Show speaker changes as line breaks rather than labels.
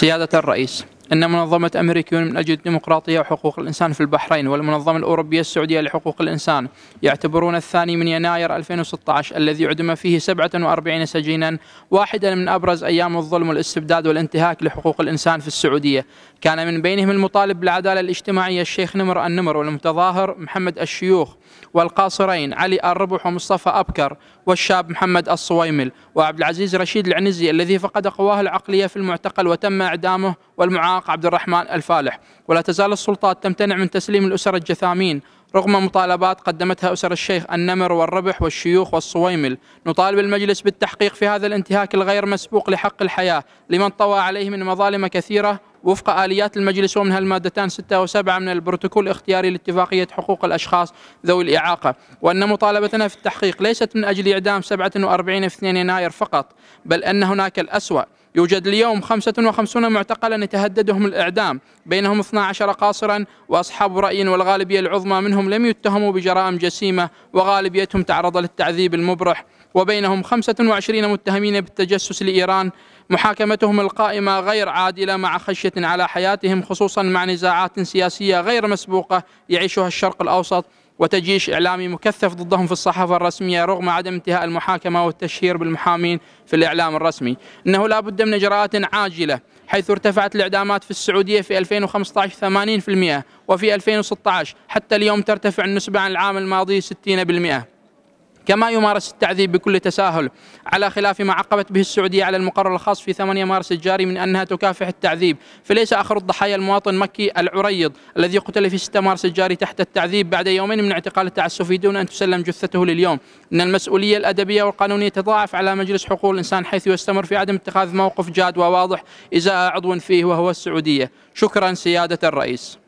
سيادة الرئيس أن منظمة أمريكيون من أجل الديمقراطية وحقوق الإنسان في البحرين والمنظمة الأوروبية السعودية لحقوق الإنسان يعتبرون الثاني من يناير 2016 الذي عدم فيه 47 سجينا واحدا من أبرز أيام الظلم والاستبداد والانتهاك لحقوق الإنسان في السعودية كان من بينهم المطالب بالعدالة الاجتماعية الشيخ نمر النمر والمتظاهر محمد الشيوخ والقاصرين علي الربح ومصطفى أبكر والشاب محمد الصويمل وعبد العزيز رشيد العنزي الذي فقد قواه العقلية في المعتقل وتم إعدامه والمعاهد المعاق عبد الرحمن الفالح ولا تزال السلطات تمتنع من تسليم الأسر الجثامين رغم مطالبات قدمتها أسر الشيخ النمر والربح والشيوخ والصويمل نطالب المجلس بالتحقيق في هذا الانتهاك الغير مسبوق لحق الحياة لمن طوى عليه من مظالم كثيرة وفق آليات المجلس ومنها المادتان 6 و7 من البروتوكول الاختياري لاتفاقية حقوق الأشخاص ذوي الإعاقة وأن مطالبتنا في التحقيق ليست من أجل إعدام 47 في 2 يناير فقط بل أن هناك الأسوأ يوجد اليوم 55 معتقلا يتهددهم الإعدام بينهم 12 قاصرا وأصحاب رأي والغالبية العظمى منهم أنهم لم يتهموا بجرائم جسيمة وغالبيتهم تعرض للتعذيب المبرح وبينهم 25 متهمين بالتجسس لإيران محاكمتهم القائمة غير عادلة مع خشية على حياتهم خصوصا مع نزاعات سياسية غير مسبوقة يعيشها الشرق الأوسط وتجيش إعلامي مكثف ضدهم في الصحافة الرسمية رغم عدم انتهاء المحاكمة والتشهير بالمحامين في الإعلام الرسمي إنه لا بد من إجراءات عاجلة حيث ارتفعت الإعدامات في السعودية في 2015 80% وفي 2016 حتى اليوم ترتفع النسبة عن العام الماضي 60% كما يمارس التعذيب بكل تساهل على خلاف ما عقبت به السعودية على المقرر الخاص في 8 مارس الجاري من أنها تكافح التعذيب فليس آخر الضحايا المواطن مكي العريض الذي قتل في 6 مارس الجاري تحت التعذيب بعد يومين من اعتقال التعسفي دون أن تسلم جثته لليوم إن المسؤولية الأدبية والقانونية تضاعف على مجلس حقوق الإنسان حيث يستمر في عدم اتخاذ موقف جاد وواضح إزاء عضو فيه وهو السعودية شكرا سيادة الرئيس